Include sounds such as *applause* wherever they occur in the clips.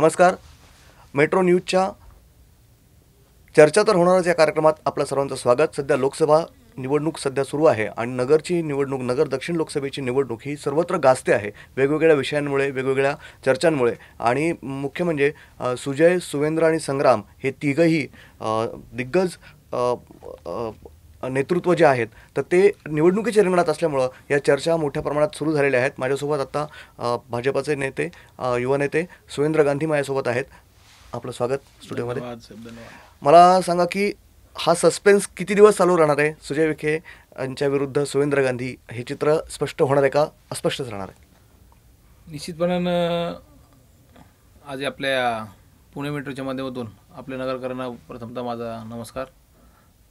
नमस्कार मेट्रो न्यूजच्या चर्चा तर होणारच या कार्यक्रमात आपलं सर्वांचं स्वागत सध्या लोकसभा निवडणूक सध्या सुरू आहे आणि नगरची निवडणूक नगर दक्षिण लोकसभेची निवडणूक ही सर्वत्र गाजते आहे वेगवेगळ्या विषयांमुळे वेगवेगळ्या चर्चांमुळे आणि मुख्य म्हणजे सुजय सुवेंद्र आणि संग्राम हे तिघंही दिग्गज नेतृत्व जे आहेत तर ते निवडणुकीच्या रिंगणात असल्यामुळं या चर्चा मोठ्या प्रमाणात सुरू झालेल्या आहेत माझ्यासोबत आत्ता भाजपाचे नेते युवा नेते सुरेंद्र गांधी माझ्यासोबत आहेत आपलं स्वागत स्टुडिओमध्ये मला सांगा की हा सस्पेन्स किती दिवस चालू राहणार आहे सुजय विखे यांच्या विरुद्ध सुरेंद्र गांधी हे चित्र स्पष्ट होणार आहे का अस्पष्टच राहणार आहे निश्चितपणानं आज आपल्या पुणे मेट्रोच्या माध्यमातून आपल्या नगरकरांना प्रथमतः माझा नमस्कार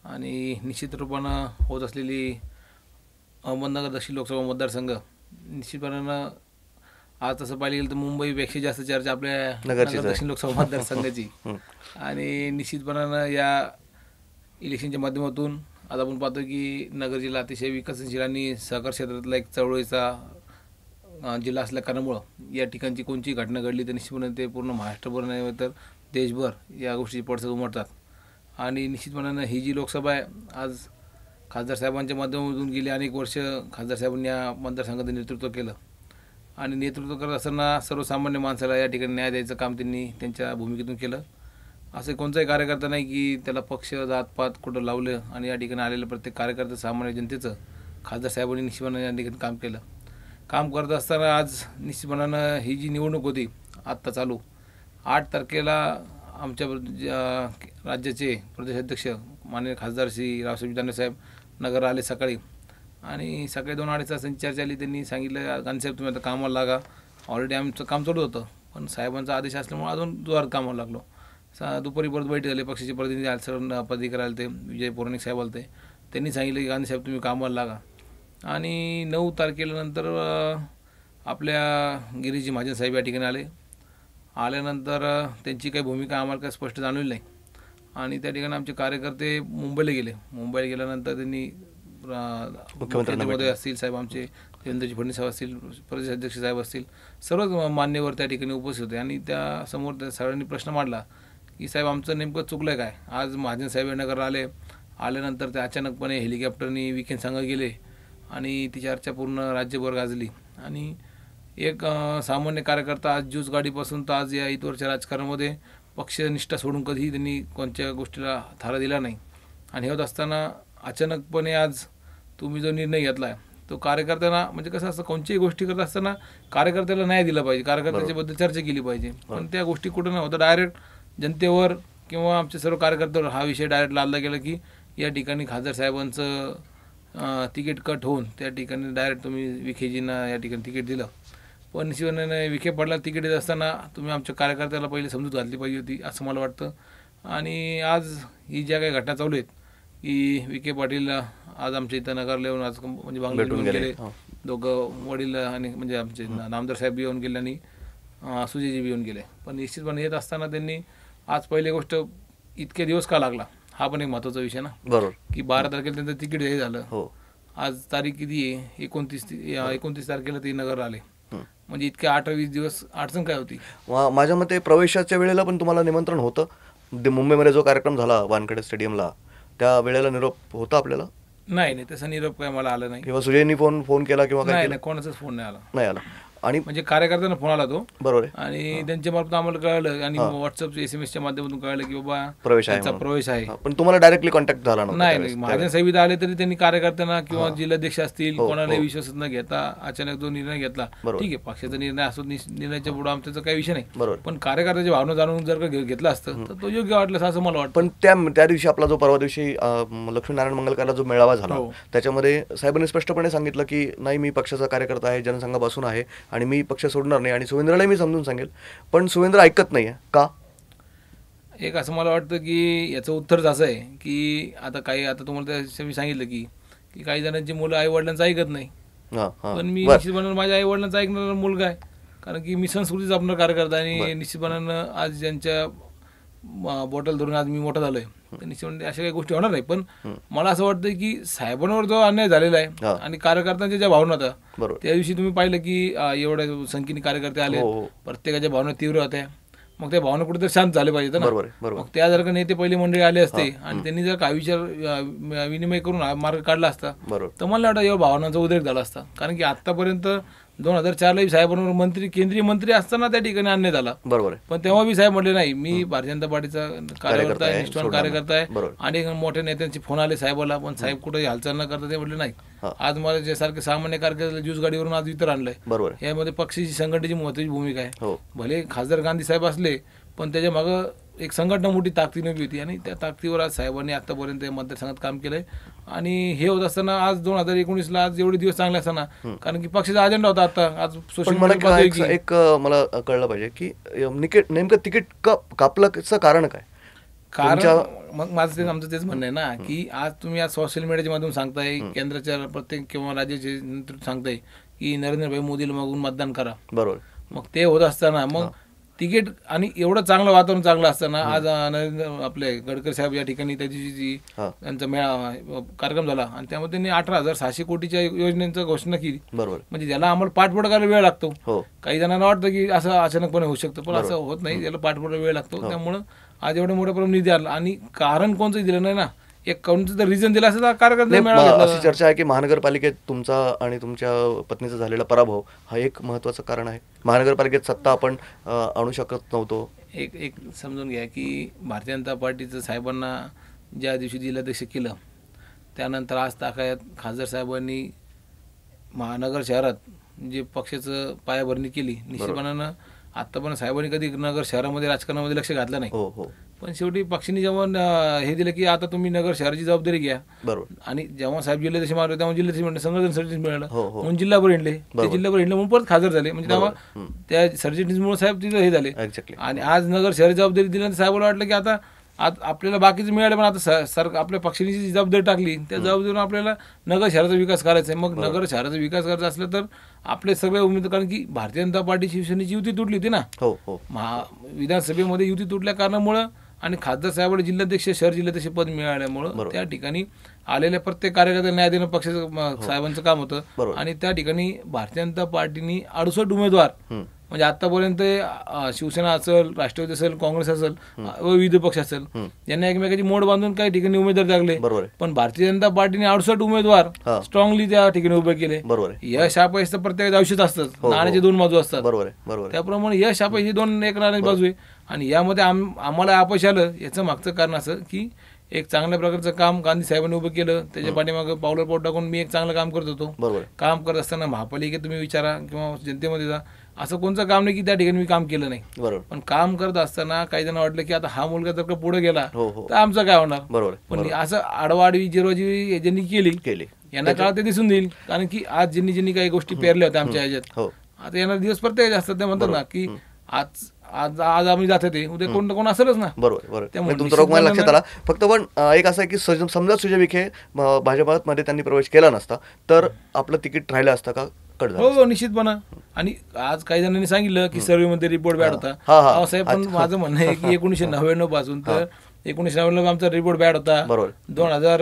आणि निश्चित रूपानं होत असलेली अहमदनगर दक्षिण लोकसभा मतदारसंघ निश्चितपणानं आज तसं पाहिलं गेलं तर मुंबईपेक्षा जास्त चर्चा आपल्या दक्षिण लोकसभा मतदारसंघाची *laughs* आणि निश्चितपणानं या इलेक्शनच्या माध्यमातून आज आपण पाहतो की नगर जिल्हा अतिशय विकसनशील आणि सहकार क्षेत्रातला एक चळवळीचा जिल्हा असल्या कारणामुळं या ठिकाणची कोणतीही घटना घडली तर निश्चितपणे ते पूर्ण महाराष्ट्रभर नाही तर देशभर या गोष्टीची पडसाद उमटतात आणि निश्चितपणानं ही जी लोकसभा आहे आज खासदार साहेबांच्या माध्यमातून गेली अनेक वर्ष खासदार साहेबांनी या मतदारसंघाचं नेतृत्व केलं आणि नेतृत्व करत असताना सर्वसामान्य माणसाला या ठिकाणी न्याय द्यायचं काम त्यांनी त्यांच्या भूमिकेतून केलं असं कोणताही कार्यकर्ता नाही की त्याला पक्ष जातपात कुठं लावलं आणि या ठिकाणी आलेलं प्रत्येक कार्यकर्ता सामान्य जनतेचं खासदार साहेबांनी निश्चितपणानं या ठिकाणी काम केलं काम करत असताना आज निश्चितपणानं ही जी निवडणूक होती आत्ता चालू आठ तारखेला आमच्या राज्याचे प्रदेशाध्यक्ष माननीय खासदार श्री रावसाहेब साहेब नगर आले सकाळी आणि सकाळी दोन अडीच तासांची चर्चा आली त्यांनी सांगितलं गांधीसाहेब तुम्ही आता कामाला लागा ऑलरेडी आमचं काम चालू होतं पण साहेबांचा आदेश असल्यामुळे अजून दुवार कामाला लागलो सा दुपारी परत बैठक झाली पक्षाचे प्रतिनिधी सर पदाधिकारी आले ते विजय पौराणिक साहेब आले ते त्यांनी सांगितलं की गांधीसाहेब तुम्ही कामाला लागा आणि नऊ तारखेनंतर आपल्या गिरीजी महाजन साहेब या ठिकाणी आले आल्यानंतर त्यांची काही भूमिका आम्हाला काही स्पष्ट जाणवली नाही आणि त्या ठिकाणी आमचे कार्यकर्ते मुंबईला गेले मुंबईला गेल्यानंतर त्यांनी मुख्यमंत्री असतील साहेब आमचे देवेंद्रजी फडणवीस साहेब असतील प्रदेश अध्यक्ष साहेब असतील सर्वच मान्यवर त्या ठिकाणी उपस्थित होते आणि त्यासमोर त्या सगळ्यांनी प्रश्न मांडला की साहेब आमचं नेमकं चुकलं काय आज महाजन साहेब येण्याकर आले आल्यानंतर ते अचानकपणे हेलिकॉप्टरनी विकेंड संघ गेले आणि तिची चर्चा पूर्ण राज्यभर गाजली आणि एक सामान्य कार्यकर्ता आज ज्यूज गाडीपासून तर आज या इतवरच्या राजकारणामध्ये पक्षनिष्ठा सोडून कधीही त्यांनी कोणत्या गोष्टीला थारा दिला नाही आणि हे होत असताना अचानकपणे आज तुम्ही जो निर्णय घेतला आहे तो कार्यकर्त्यांना म्हणजे कसं असतं कोणत्याही गोष्टी करत असताना कार्यकर्त्याला न्याय दिला पाहिजे कार्यकर्त्याच्याबद्दल चर्चा केली पाहिजे पण त्या गोष्टी कुठं न होता डायरेक्ट जनतेवर किंवा आमच्या सर्व कार्यकर्त्यावर हा विषय डायरेक्ट लादला गेला की या ठिकाणी खासदार साहेबांचं तिकीट कट होऊन त्या ठिकाणी डायरेक्ट तुम्ही विखेजींना या ठिकाणी तिकीट दिलं पण शिवने विखे पडला तिकीट असताना तुम्ही आमच्या कार्यकर्त्याला पहिले समजूत घातली पाहिजे होती असं मला वाटतं आणि आज ही ज्या काही घटना चालू आहेत की विखे पाटील आज आमच्या इथं नगरला येऊन आज म्हणजे बांगला येऊन गेले हो. दोघं वडील आणि म्हणजे आमचे नामदार साहेब बी येऊन गेले आणि सुजयजी येऊन गेले पण निश्चितपणे येत असताना त्यांनी आज पहिली गोष्ट इतके दिवस का लागला हा पण एक महत्वाचा विषय ना बरोबर की बारा तारखेला त्यांचं तिकीट हे झालं हो. आज तारीख किती आहे एकोणतीस एकोणतीस तारखेला ते नगर आले म्हणजे इतके आठ वीस दिवस अडचण काय होती माझ्या मते प्रवेशाच्या वेळेला पण तुम्हाला निमंत्रण होतं मुंबईमध्ये जो कार्यक्रम झाला वानखेडे स्टेडियमला त्या वेळेला निरोप होता आपल्याला नाही नाही तसा निरोप काय मला आला नाही किंवा सुजयनी फोन फोन केला किंवा कोणाचाच फोन नाही आला नाही आला आणि म्हणजे कार्यकर्त्यांना फोन आला तो बरोबर आणि त्यांच्या मार्फत आम्हाला कळलं आणि व्हॉट्सअप एस एम माध्यमातून कळलं की बाबा प्रवेश आहे प्रवेश आहे पण तुम्हाला डायरेक्टली कॉन्टॅक्ट झाला नाही महाजन साहेब आले तरी त्यांनी कार्यकर्त्यांना किंवा जिल्हाध्यक्ष असतील हो, कोणाला हो. विश्वास न घेता अचानक जो निर्णय घेतला ठीक आहे पक्षाचा निर्णय असो निर्णयाच्या पुढे आमचा काही विषय नाही बरोबर पण कार्यकर्त्याची भावना जाणून जर का घेतला असतं तर तो योग्य वाटलं असं मला वाटतं पण त्या त्या दिवशी आपला जो परवा दिवशी लक्ष्मीनारायण मंगलकारला जो मेळावा झाला हो. त्याच्यामध्ये साहेबांनी स्पष्टपणे सांगितलं की नाही मी पक्षाचा कार्यकर्ता आहे जनसंघापासून आहे आणि मी पक्ष सोडणार नाही आणि सुवेंद्रालाही मी समजून सांगेल पण सुवेंद्र ऐकत नाही का एक असं मला वाटतं की याचं उत्तर असं आहे की आता काही आता तुम्हाला मी सांगितलं की की काही जणांची मुलं आई वडिलांचं ऐकत नाही पण मी निश्चितपणानं माझ्या आई वडिलांचा ऐकणारा मुलगा आहे कारण की मी संस्कृतीचा कार्य कार्यकर्ता आणि निश्चितपणानं आज ज्यांच्या बॉटल धरून आज मी मोठा झालोय निश्चित अशा काही गोष्टी होणार नाही पण मला असं वाटतं की साहेबांवर जो अन्याय झालेला आहे आणि कार्यकर्त्यांच्या ज्या भावना होत्या त्या दिवशी तुम्ही पाहिलं की एवढ्या संख्येने कार्यकर्ते आले हो, हो. प्रत्येकाच्या भावना तीव्र होत्या मग त्या भावना तर शांत झाले पाहिजेत ना मग त्या जर का नेते पहिले मंडळी आले असते आणि त्यांनी जर का विचार विनिमय करून मार्ग काढला असता तर मला वाटतं या भावनांचा उद्रेक झाला असता कारण की आतापर्यंत दोन हजार चारला साहेबांवर मंत्री केंद्रीय मंत्री असताना त्या ठिकाणी आणण्यात आला बरोबर पण तेव्हा बी साहेब म्हणले नाही मी भारतीय जनता पार्टीचा कार्यकर्ता आहे कार्यकर्ता आहे आणि मोठ्या नेत्यांचे फोन आले साहेबाला पण साहेब कुठे हालचाल न करता ते म्हटले नाही आज मला जे सारखे सामान्य कार्यकर्त्याला ज्यूस गाडीवरून आज इतर आणलंय बरोबर यामध्ये पक्षीची संघटनेची महत्वाची भूमिका आहे हो. भले खासदार गांधी साहेब असले पण त्याच्या मागं एक संघटना मोठी ताकदीने उभी होती आणि त्या ताकदीवर आज साहेबांनी आतापर्यंत मतदारसंघात काम केलंय आणि हे होत असताना आज दोन हजार एकोणीसला आज एवढे दिवस चांगले असताना कारण की पक्षाचा अजेंडा होता आता आज सोशल मीडिया एक, मला कळलं पाहिजे की निकेट नेमकं तिकीट कापलं कारण काय कारण मग माझं तेच आमचं तेच म्हणणं आहे ना की आज तुम्ही आज सोशल मीडियाच्या माध्यम सांगताय केंद्राच्या प्रत्येक किंवा राज्याचे नेतृत्व सांगताय की नरेंद्रभाई मोदीला मागून मतदान करा बरोबर मग ते होत असताना मग तिकीट आणि एवढं चांगलं वातावरण चांगलं असताना आज नरेंद्र आपले गडकर साहेब या ठिकाणी त्याची जी त्यांचा मेळावा कार्यक्रम झाला आणि त्यामध्ये त्यांनी अठरा हजार सहाशे कोटीच्या योजनेची घोषणा केली बरोबर म्हणजे ज्याला आम्हाला पाठपुढ करायला वेळ लागतो हो. काही जणांना वाटतं की असं अचानकपणे होऊ शकतं पण असं होत नाही ज्याला पाठपुढायला वेळ लागतो हो. त्यामुळं आज एवढा मोठ्या प्रमाणात निधी आला आणि कारण कोणतं दिलं नाही ना एक काउंटचं तर रिझन दिला असं तर कार्यकर्ते अशी चर्चा आहे की महानगरपालिकेत तुमचा आणि तुमच्या पत्नीचा झालेला पराभव हा एक महत्वाचं कारण आहे महानगरपालिकेत सत्ता आपण आणू शकत नव्हतो एक एक समजून घ्या की भारतीय जनता पार्टीचं साहेबांना ज्या दिवशी जिल्हाध्यक्ष केलं त्यानंतर आज ताकायत खासदार साहेबांनी महानगर शहरात जे पक्षाचं पायाभरणी केली निश्चितपणानं पण साहेबांनी कधी नगर शहरामध्ये राजकारणामध्ये लक्ष घातलं नाही हो हो पण शेवटी पक्षांनी जेव्हा हे दिलं की आता तुम्ही नगर शहराची जबाबदारी घ्या बरोबर आणि जेव्हा साहेब जिल्हे तसे मारले तेव्हा जिल्हे तसे संघटन मिळालं हो, हो. म्हणून भर हिंडले जिल्हा जिल्हाभर हिंडले म्हणून परत हजर झाले म्हणजे तेव्हा त्या मुळे साहेब तिथे हे झाले आणि आज नगर शहराची जबाबदारी दिल्यानंतर साहेबाला वाटलं की आता आपल्याला बाकीच मिळालं पण आता सर आपल्या पक्षाने जी जबाबदारी टाकली त्या जबाबदारीवर आपल्याला नगर शहराचा विकास करायचा आहे मग नगर शहराचा विकास करायचा असला तर आपले सगळे उमेदवार कारण की भारतीय जनता पार्टी शिवसेनेची युती तुटली होती ना हो हो विधानसभेमध्ये युती तुटल्या कारणामुळं आणि खासदार साहेबांना जिल्हाध्यक्ष शहर जिल्हाध्यक्ष पद मिळाल्यामुळं त्या ठिकाणी आलेल्या प्रत्येक कार्यकर्त्याला न्याय देणं पक्षाचं हो. साहेबांचं काम होतं आणि त्या ठिकाणी भारतीय जनता पार्टीनी अडुसष्ट उमेदवार म्हणजे आतापर्यंत शिवसेना असेल राष्ट्रवादी असेल काँग्रेस असेल विविध पक्ष असेल यांना एकमेकाची मोड बांधून काही ठिकाणी उमेदवार लागले पण भारतीय जनता पार्टीने अडुसष्ट उमेदवार स्ट्रॉंगली त्या ठिकाणी उभे केले यश अपयश तर प्रत्येक आयुष्यात असतात हो, हो. नाण्याचे दोन बाजू असतात त्याप्रमाणे यश अपयश दोन एक नाण्याची बाजू आहे आणि यामध्ये आम आम्हाला अपयश आलं याचं मागचं कारण असं की एक चांगल्या प्रकारचं काम गांधी साहेबांनी उभं केलं त्याच्या पाठीमागं पावलं पोट टाकून मी एक चांगलं काम करत होतो बरोबर काम करत असताना महापालिकेत तुम्ही विचारा किंवा जनतेमध्ये जा असं कोणतं काम नाही की त्या ठिकाणी मी काम केलं नाही बरोबर पण काम करत असताना काही जण वाटलं की आता हा मुलगा जर का पुढे गेला हो, हो. तर आमचं काय होणार बरोबर पण असं आडवाडवी जिरवाजी ज्यांनी केली केली यांना काळात ते दिसून देईल कारण की आज ज्यांनी ज्यांनी काही गोष्टी पेरल्या होत्या आमच्या ह्याच्यात हो. आता यांना दिवस प्रत्येक असतात ते म्हणतात ना की आज आज आज आम्ही जाते ते उद्या कोण कोण असेलच ना बरोबर बरोबर म्हणजे तुमचा रोग लक्षात आला फक्त पण एक असं आहे की समजा सुजय विखे भाजपात मध्ये त्यांनी प्रवेश केला नसता तर आपलं तिकीट राहिलं असतं का हो हो निश्चितपणा आणि आज काही जणांनी सांगितलं की सर्वे मध्ये रिपोर्ट बॅड होता साहेब पण माझं म्हणणं आहे की एकोणीशे नव्याण्णव पासून तर एकोणीशे नव्याण्णव आमचा रिपोर्ट बॅड होता दोन हजार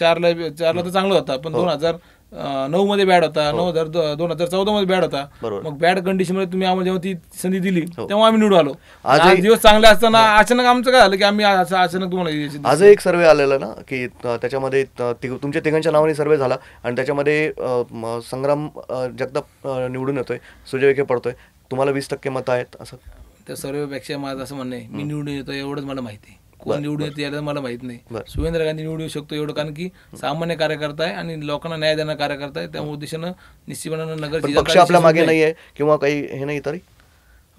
चारला चारला तर चांगला होता पण हो. दोन हजार नऊ मध्ये बॅड होता हो. नऊ हजार दोन हजार चौदा मध्ये बॅड होता मग बॅड कंडिशन मध्ये तुम्ही आम्हाला जेव्हा ती संधी दिली हो. तेव्हा आम्ही निवडून आलो आज दिवस चांगले असताना हो. अचानक आमचं काय झालं की आम्ही अचानक तुम्हाला आज एक सर्वे आलेला ना की त्याच्यामध्ये तुमच्या तिघांच्या नावाने सर्वे झाला आणि त्याच्यामध्ये संग्राम जगताप निवडून येतोय सुजय विखे पडतोय तुम्हाला वीस टक्के मत आहेत असं त्या सर्वेपेक्षा माझं असं म्हणणं आहे मी निवडून येतो एवढंच मला माहिती आहे कोण निवडून येते याला मला माहित नाही सुरेंद्र गांधी निवडू शकतो एवढं कारण की सामान्य कार्यकर्ता आहे आणि लोकांना न्याय देणारा कार्यकर्ता आहे त्या उद्देशानं निश्चितपणानं नगर पक्ष आपल्या मागे नाही आहे किंवा काही हे नाही तरी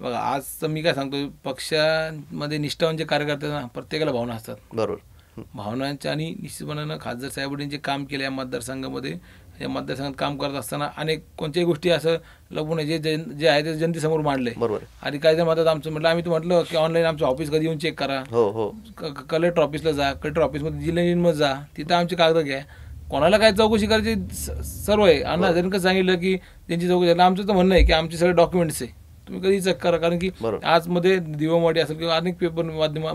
बघा आज मी काय सांगतो पक्षामध्ये निष्ठावान जे कार्यकर्ते ना प्रत्येकाला भावना असतात बरोबर भावनांच्या आणि निश्चितपणानं खासदार साहेबांनी जे काम केलं या मतदारसंघामध्ये या मतदारसंघात काम करत असताना अनेक कोणत्याही गोष्टी असं लपून जे जे आहे ते जनतेसमोर मांडले बरोबर आणि काय जर मतात आमचं म्हटलं आम्ही म्हटलं की ऑनलाईन आमचं ऑफिस कधी येऊन चेक करा हो हो कलेक्टर ऑफिसला जा कलेक्टर ऑफिसमध्ये जिल्हा जा तिथं आमचे कागद घ्या कोणाला काय चौकशी करायची सर्व आहे अण्णा कसं सांगितलं की त्यांची चौकशी आमचं तर म्हणणं आहे की आमचे सगळे डॉक्युमेंट्स आहे तुम्ही कधी चक करा कारण की आजमध्ये दिवामवाडी असेल किंवा अनेक पेपर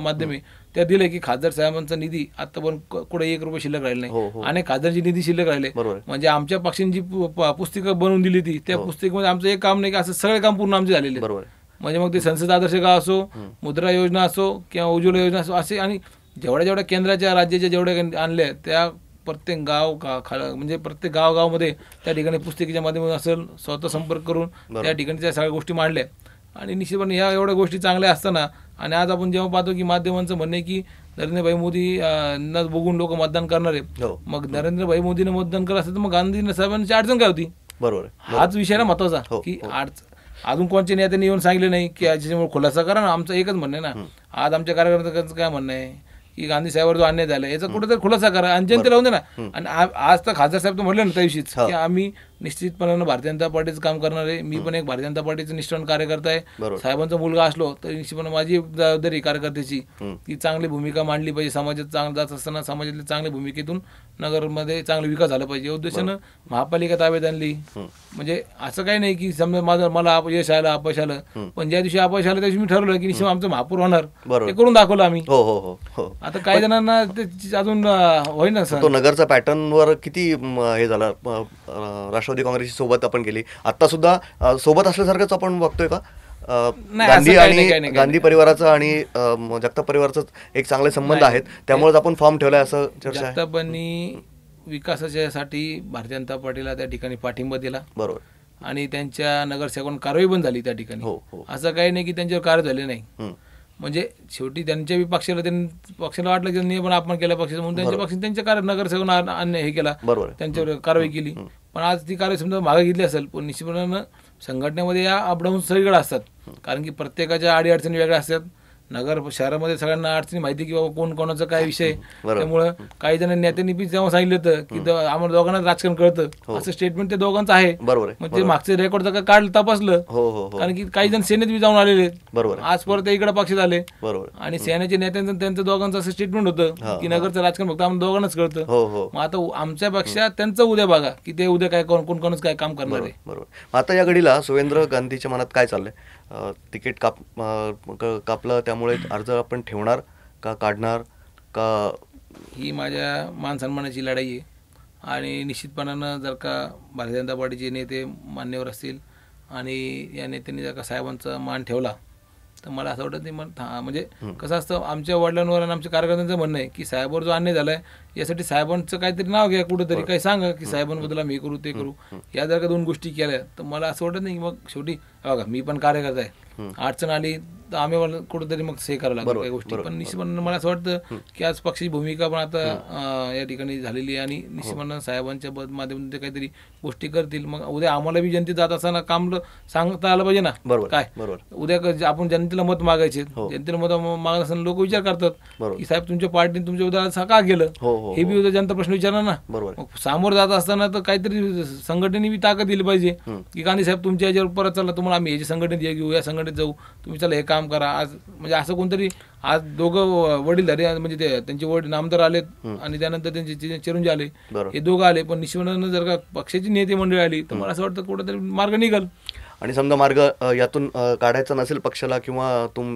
माध्यमे त्या दिले की खासदार साहेबांचा निधी पण कुठे एक रुपये शिल्लक राहिले नाही आणि हो, हो. खासदारची निधी शिल्लक राहिले म्हणजे आमच्या जी पुस्तिका बनवून दिली ती त्या हो. पुस्तिकेमध्ये आमचं एक काम नाही की असं सगळे काम पूर्ण आमचे झालेले म्हणजे मग ते संसद आदर्श गाव असो मुद्रा योजना असो किंवा उज्ज्वला योजना असो असे आणि जेवढ्या जेवढ्या केंद्राच्या राज्याच्या जेवढ्या आणल्या त्या प्रत्येक गाव का म्हणजे प्रत्येक गावगावमध्ये त्या ठिकाणी पुस्तकीच्या माध्यमातून असेल स्वतः संपर्क करून त्या ठिकाणी त्या सगळ्या गोष्टी मांडल्या आणि निश्चितपणे ह्या एवढ्या गोष्टी चांगल्या असताना आणि आज आपण जेव्हा पाहतो की माध्यमांचं म्हणणे की नरेंद्रभाई मोदी न बघून लोक मतदान करणार आहे हो. मग नरेंद्रभाई मोदीने मतदान करत असेल तर मग गांधी साहेबांची अडचण काय होती बरोबर हाच विषय ना महत्वाचा हो, की हो. अजून कोणत्या नेत्यांनी येऊन सांगितले नाही की याच्यामुळे खुलासा करा ना आमचं एकच म्हणणं आहे ना आज आमच्या कार्यकर्त्यांचं काय म्हणणं आहे की गांधी साहेबवर जो अन्याय झाला याचा कुठेतरी खुलासा करा आणि जनतेला दे ना आणि आज तर खासदार साहेब तर म्हणले ना त्या दिवशीच की आम्ही निश्चितपणे भारतीय जनता पार्टीचं काम करणार आहे मी पण एक भारतीय जनता पार्टीचं निष्ठावान कार्यकर्ता आहे साहेबांचा मुलगा असलो तर निश्चितपणे माझी जबाबदारी कार्यकर्त्याची ती चांगली भूमिका मांडली पाहिजे समाजात चांगलं जात असताना समाजातल्या चांगल्या भूमिकेतून नगरमध्ये चांगला विकास झाला पाहिजे या उद्देशानं महापालिका ताब्यात आणली म्हणजे असं काही नाही की समजा माझं मला यश आलं अपयश आलं पण ज्या दिवशी अपयश आलं त्या दिवशी मी ठरवलं की निश्चित आमचं महापूर होणार ते करून दाखवलं आम्ही हो, हो, हो, आता काही जणांना अजून होईना सर नगरचा पॅटर्नवर किती हे झालं राष्ट्रवादी काँग्रेसची सोबत आपण गेली आता सुद्धा सोबत असल्यासारखंच आपण बघतोय का गांधी आणि गांधी परिवाराचा आणि जगताप परिवाराचं एक चांगले संबंध आहेत त्यामुळेच आपण फॉर्म ठेवलाय असं चर्चा जगतापांनी विकासाच्यासाठी भारतीय जनता पार्टीला त्या ठिकाणी पाठिंबा दिला बरोबर आणि त्यांच्या नगरसेवकांना कारवाई पण झाली त्या ठिकाणी हो, हो. असं काही नाही की त्यांच्यावर कार झाली नाही म्हणजे शेवटी त्यांच्या पक्षाला त्यांनी पक्षाला वाटलं की त्यांनी पण आपण केल्या पक्षाचं म्हणून त्यांच्या पक्षाने त्यांच्या कार्य नगरसेवक अन्य हे केला त्यांच्यावर कारवाई केली पण आज ती कारवाई समजा मागे घेतली असेल पण निश्चितपणानं संघटनेमध्ये या अपडाऊन सगळीकडे असतात कारण की प्रत्येकाच्या आडी अडचणी वेगळ्या असतात नगर शहरामध्ये सगळ्यांना अडचणी माहिती की बाबा कोण कोणाचा काय विषय त्यामुळं काही जण नेत्यांनी बी जेव्हा सांगितलं होतं की आम्हाला दोघांना राजकारण कळतं हो. असं स्टेटमेंट ते दोघांचं आहे बरोबर मग ते मागचे रेकॉर्ड जर काढलं तपासलं हो, हो, कारण की काही जण सेनेत बी जाऊन आलेले बरोबर आज परत इकडे पक्षात आले बरोबर आणि सेनेचे नेत्यांचं त्यांचं दोघांचं असं स्टेटमेंट होतं की नगरचं राजकारण फक्त आम्हाला दोघांनाच कळतं मग आता आमच्या पक्षात त्यांचं उद्या बघा की ते उद्या काय कोण कोण कोणच काय काम करणार आहे बरोबर आता या घडीला सुरेंद्र गांधीच्या मनात काय चाललंय तिकीट काप कापलं त्यामुळे त्यामुळे अर्ज आपण ठेवणार का काढणार का ही माझ्या मानसन्मानाची लढाई आहे आणि निश्चितपणानं जर का भारतीय जनता पार्टीचे नेते मान्यवर असतील आणि या नेत्यांनी जर का साहेबांचा मान ठेवला तर मला असं वाटत नाही म्हणजे कसं असतं आमच्या वडिलांवर आणि आमच्या कार्यकर्त्यांचं म्हणणं आहे की साहेबांवर जो अन्याय झालाय यासाठी साहेबांचं काहीतरी नाव घ्या कुठंतरी काही सांगा की साहेबांबद्दल आम्ही हे करू ते करू या जर का दोन गोष्टी केल्या तर मला असं वाटत नाही की मग शेवटी बघा मी पण कार्यकर्ता आहे अडचण आली तर आम्ही कुठेतरी मग से करायला लागतो काही गोष्टी पण निशिमन मला असं वाटतं की आज पक्षाची भूमिका पण आता या ठिकाणी झालेली आहे आणि हो. निश्चितपणे साहेबांच्या माध्यमातून ते काहीतरी गोष्टी करतील मग उद्या आम्हाला बी जनतेत जात असताना काम सांगता आलं पाहिजे ना काय उद्या आपण जनतेला मत मागायचे हो. जनतेला मत मागत असताना लोक विचार करतात की साहेब तुमच्या पार्टीने तुमच्या उद्या का गेलं हो, हे बी उद्या जनता प्रश्न विचारणार ना बरोबर सामोर जात असताना तर काहीतरी संघटनेने बी ताकद दिली पाहिजे की गांधी साहेब तुमच्या याच्यावर परत चला तुम्हाला आम्ही याची संघटनेत घेऊ या संघटनेत जाऊ तुम्ही चला हे काम काम करा आज म्हणजे असं कोणतरी आज दोघं झाले म्हणजे ते त्यांचे वडील नामदार आले आणि त्यानंतर त्यांचे चिरंजी आले हे दोघं आले पण निश्चितानं जर का पक्षाची नेते मंडळी आली तर मला असं वाटतं कुठेतरी मार्ग निघाल आणि समजा मार्ग यातून काढायचा नसेल पक्षाला किंवा तुम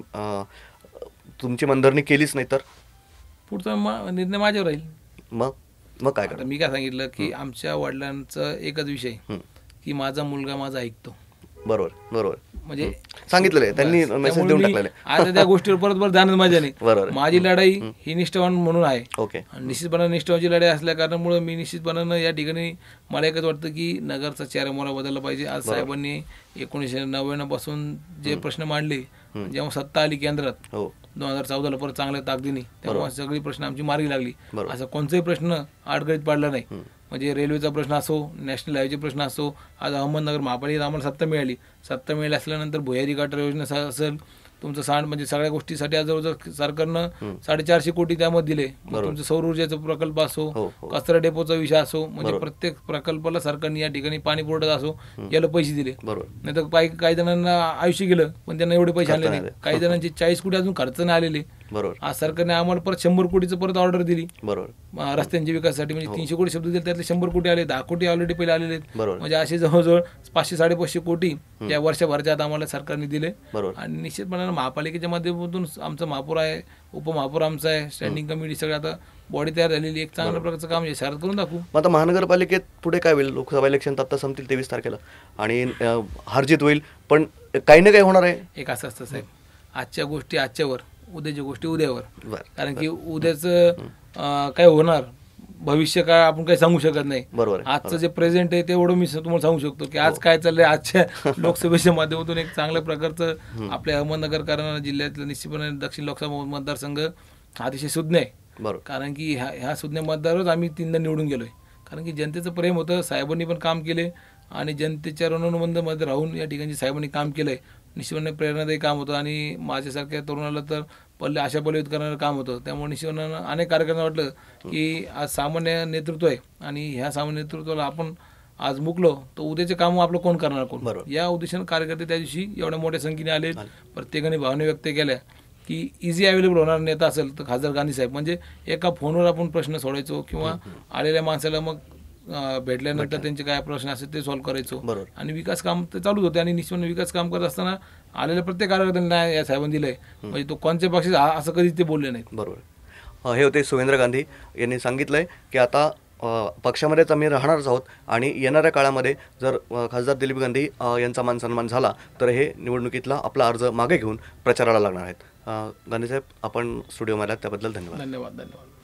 तुमची मनधरणी केलीच नाही तर पुढचा निर्णय माझ्यावर राहील मग मग काय मी काय सांगितलं की आमच्या वडिलांचा एकच विषय की माझा मुलगा माझा ऐकतो बरोबर बरोबर म्हणजे सांगितलं त्यांनी मेसेज देऊन टाकलेले आता त्या गोष्टीवर परत परत जाणं माझ्या नाही बरोबर माझी लढाई ही निष्ठावान म्हणून आहे ओके निश्चितपणानं निष्ठावाची लढाई असल्या कारणामुळे मी निश्चितपणानं या ठिकाणी मला एकच वाटतं की नगरचा चेहरा मोरा बदलला पाहिजे आज साहेबांनी एकोणीसशे नव्याण्णव पासून जे प्रश्न मांडले जेव्हा सत्ता आली केंद्रात हो. दोन हजार चौदाला परत चांगल्या ताकदीने तेव्हा सगळी प्रश्न आमची मार्गी लागली असा कोणताही प्रश्न आडगळीत पाडला नाही म्हणजे रेल्वेचा प्रश्न असो नॅशनल हायवेचा प्रश्न असो आज अहमदनगर महापालिकेत आम्हाला सत्ता मिळाली सत्ता मिळाली असल्यानंतर भुयारी गटार योजना असेल तुमचं सांड म्हणजे सगळ्या गोष्टीसाठी जवळजवळ सरकारनं साडेचारशे कोटी त्यामध्ये दिले तुमचं सौर ऊर्जेचा प्रकल्प असो हो, हो. कचरा डेपोचा विषय असो म्हणजे प्रत्येक प्रकल्पाला सरकारने या ठिकाणी पाणी पुरवठा असो याला पैसे दिले नाही तर काही जणांना आयुष्य गेलं पण त्यांना एवढे पैसे आले नाही काही जणांचे चाळीस कोटी अजून खर्च नाही आलेले बरोबर आज सरकारने आम्हाला परत शंभर कोटीचं परत ऑर्डर दिली बरोबर रस्त्यांच्या विकासासाठी म्हणजे हो. तीनशे कोटी शब्द दिले त्यातले शंभर कोटी आले दहा कोटी ऑलरेडी पहिले आलेले आहेत म्हणजे असे जवळजवळ पाचशे साडेपाचशे कोटी या वर्षभरच्या आम्हाला सरकारने दिले बरोबर आणि निश्चितपणे महापालिकेच्या माध्यमातून आमचा महापौर आहे उपमहापौर आमचा आहे स्टँडिंग कमिटी सगळं आता बॉडी तयार झालेली एक चांगल्या प्रकारचं काम शहरात करून दाखवू आता महानगरपालिकेत पुढे काय होईल लोकसभा इलेक्शन आता संपतील तेवीस तारखेला आणि हारजीत होईल पण काही ना काही होणार आहे एक असं असतं साहेब आजच्या गोष्टी आजच्यावर उद्याच्या गोष्टी उद्यावर कारण की उद्याच काय होणार भविष्य काय आपण काही सांगू शकत नाही बरोबर आजचं जे प्रेझेंट आहे ते एवढं मी तुम्हाला सांगू शकतो की आज हो. काय चाललंय आजच्या *laughs* लोकसभेच्या माध्यमातून एक चांगल्या प्रकारचं आपल्या अहमदनगरकरांना जिल्ह्यातलं निश्चितपणे दक्षिण लोकसभा मतदारसंघ अतिशय सुज्ञ आहे कारण की ह्या ह्या सुज्ञ मतदारच आम्ही तीनदा निवडून गेलोय कारण की जनतेचं प्रेम होतं साहेबांनी पण काम केले आणि जनतेच्या मध्ये राहून या ठिकाणी साहेबांनी काम केलंय निश्चितपणे प्रेरणादायी काम होतं आणि माझ्यासारख्या तरुणाला तर पल्ले आशा पल्लवित करणारं काम होतं त्यामुळे निश्चितपणानं अनेक कार्यकर्त्यांना वाटलं की आज सामान्य नेतृत्व आहे आणि ह्या सामान्य नेतृत्वाला आपण आज मुकलो तर उद्याचे काम आपलं कोण करणार कोण या उद्देशानं कार्यकर्ते त्या दिवशी एवढ्या मोठ्या संख्येने आले प्रत्येकाने भावना व्यक्त केल्या की इझी अवेलेबल होणार नेता असेल तर खासदार गांधी साहेब म्हणजे एका फोनवर आपण प्रश्न सोडायचो किंवा आलेल्या माणसाला मग भेटल्यानंतर त्यांचे काय प्रश्न असेल ते सॉल्व्ह करायचो बरोबर आणि विकास काम ते चालूच होते आणि निश्चित विकास काम करत असताना आलेल्या प्रत्येक कार्यकर्त्यांना या साहेबांनी आहे म्हणजे तो कोणत्या पक्षी असं कधीच ते बोलले नाहीत बरोबर हे होते सुवेंद्र गांधी यांनी सांगितलंय की आता पक्षामध्येच आम्ही राहणारच आहोत आणि येणाऱ्या काळामध्ये जर खासदार दिलीप गांधी यांचा मान सन्मान झाला तर हे निवडणुकीतला आपला अर्ज मागे घेऊन प्रचाराला लागणार आहेत गांधीसाहेब आपण स्टुडिओमध्ये त्याबद्दल धन्यवाद धन्यवाद धन्यवाद